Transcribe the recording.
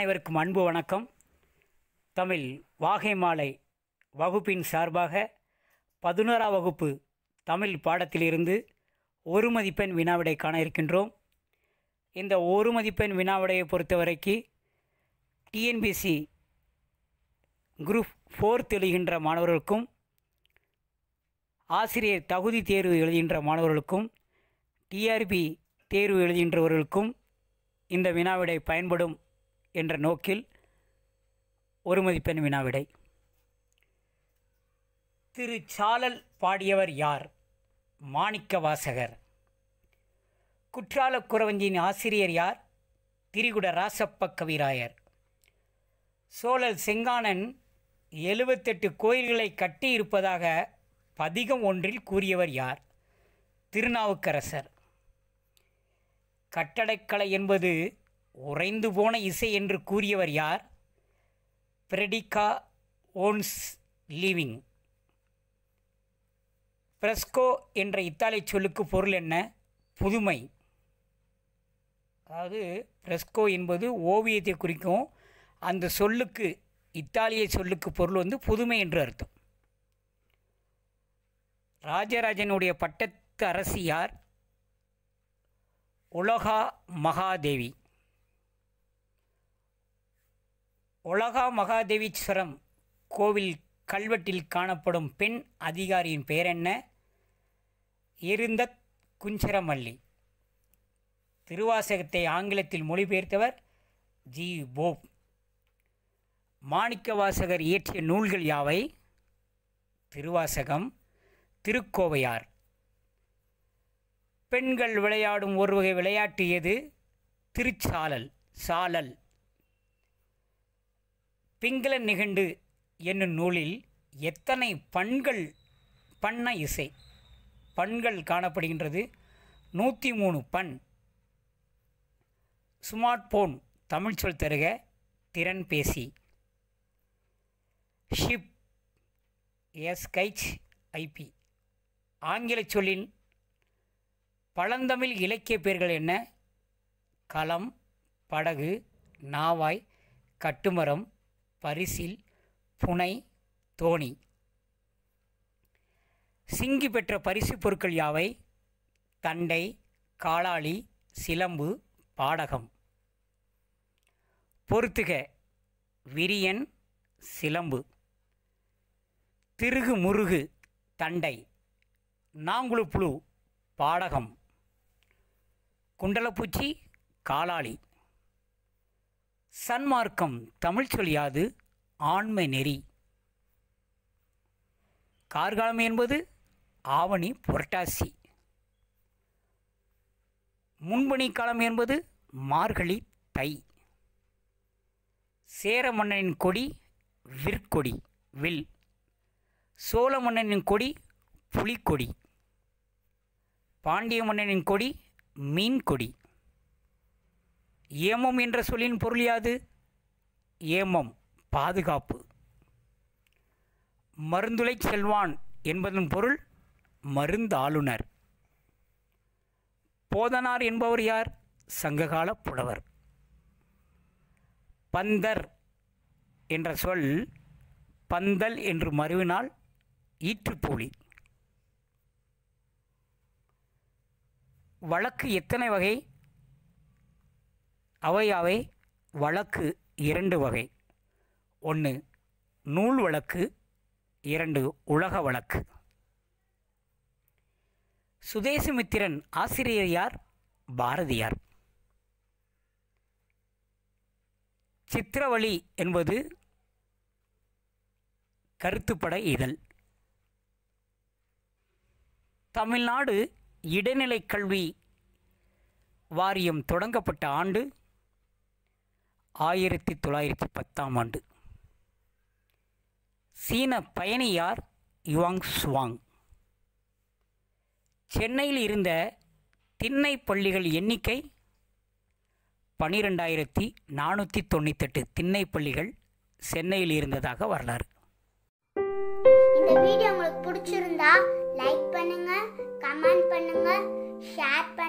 அனைவருக்கும் அன்பு வணக்கம் தமிழ் வாகை மாலை வகுப்பின் சார்பாக பதினோரா வகுப்பு தமிழ் பாடத்திலிருந்து ஒரு மதிப்பெண் வினாவிடை காண இருக்கின்றோம் இந்த ஒரு மதிப்பெண் வினாவிடையை பொறுத்தவரைக்கு டிஎன்பிசி குரூப் ஃபோர்த் எழுகின்ற மாணவர்களுக்கும் ஆசிரியர் தகுதி தேர்வு எழுதுகின்ற மாணவர்களுக்கும் டிஆர்பி தேர்வு எழுதுகின்றவர்களுக்கும் இந்த வினாவிடை பயன்படும் என்ற நோக்கில் ஒரு மதிப்பெண் வினாவிடை திரு சாலல் பாடியவர் யார் மாணிக்க வாசகர் குற்றால ஆசிரியர் யார் திரிகுட ராசப்ப கவிராயர் சோழல் செங்கானன் எழுபத்தெட்டு கோயில்களை கட்டியிருப்பதாக பதிகம் ஒன்றில் கூறியவர் யார் திருநாவுக்கரசர் கட்டடக்கலை என்பது உறைந்து போன இசை என்று கூறியவர் யார் பிரெடிகா ஓன்ஸ் லீவிங் ஃப்ரெஸ்கோ என்ற இத்தாலிய சொல்லுக்கு பொருள் என்ன புதுமை அதாவது ஃப்ரெஸ்கோ என்பது ஓவியத்தை குறிக்கும் அந்த சொல்லுக்கு இத்தாலிய சொல்லுக்கு பொருள் வந்து புதுமை என்று அர்த்தம் ராஜராஜனுடைய பட்டத்து அரசி யார் உலகா மகாதேவி உலகா மகாதேவீஸ்வரம் கோவில் கல்வெட்டில் காணப்படும் பெண் அதிகாரியின் பெயர் என்ன இருந்த குஞ்சரமல்லி திருவாசகத்தை ஆங்கிலத்தில் மொழிபெயர்த்தவர் ஜி போப் மாணிக்கவாசகர் இயற்றிய நூல்கள் யாவை திருவாசகம் திருக்கோவையார் பெண்கள் விளையாடும் ஒரு வகை விளையாட்டு எது திருச்சாலல் சாலல் பிங்கள நிகண்டு என்னும் நூலில் எத்தனை பண்கள் பண்ண இசை பண்கள் காணப்படுகின்றது நூற்றி மூணு பண் ஸ்மார்ட் ஃபோன் தமிழ் சொல் தருக திறன் பேசி ஷிப் எஸ்கைச் ஐபி ஆங்கில சொல்லின் பழந்தமிழ் இலக்கிய பெயர்கள் என்ன களம் படகு நாவாய் கட்டுமரம் பரிசில் புனை தோணி சிங்கி பெற்ற பரிசு பொருட்கள் யாவை தண்டை காளாளி சிலம்பு பாடகம் பொருத்துக விரியன் சிலம்பு திருகு முருகு தண்டை புழு பாடகம் குண்டலப்பூச்சி காளாளி சன்மார்க்கம் தமிழ் சொல்லியாது ஆண்மை நெறி கார்காலம் என்பது ஆவணி புரட்டாசி முன்பணி காலம் என்பது மார்கழி தை சேர மன்னனின் கொடி விற்கொடி வில் சோழ மன்னனின் கொடி புலிக்கொடி பாண்டிய மன்னனின் கொடி மீன்கொடி ஏமம் என்ற சொல்லின் பொருள் யாது ஏமம் பாதுகாப்பு மருந்துளை செல்வான் என்பதன் பொருள் மருந்தாளுநர் போதனார் என்பவர் யார் சங்ககால புலவர் பந்தர் என்ற சொல் பந்தல் என்று மறுவினால் ஈற்றுப்பூலி வழக்கு எத்தனை வகை அவையாவை வழக்கு இரண்டு வகை ஒன்று நூல் வழக்கு இரண்டு உலக வழக்கு சுதேசுமித்திரன் ஆசிரியர் யார் பாரதியார் சித்திரவழி என்பது கருத்துப்பட இதழ் தமிழ்நாடு இடைநிலை கல்வி வாரியம் தொடங்கப்பட்ட ஆண்டு ஆயிரத்தி தொள்ளாயிரத்தி பத்தாம் ஆண்டு சீன பயணியார் யுவாங் சுவாங் சென்னையில் இருந்த திண்ணை பள்ளிகள் எண்ணிக்கை பன்னிரெண்டாயிரத்தி நானூற்றி தொண்ணூத்தெட்டு திண்ணை பள்ளிகள் சென்னையில் இருந்ததாக வரலாறு இந்த வீடியோ உங்களுக்கு பிடிச்சிருந்தா லைக் பண்ணுங்க கமெண்ட் பண்ணுங்க ஷேர்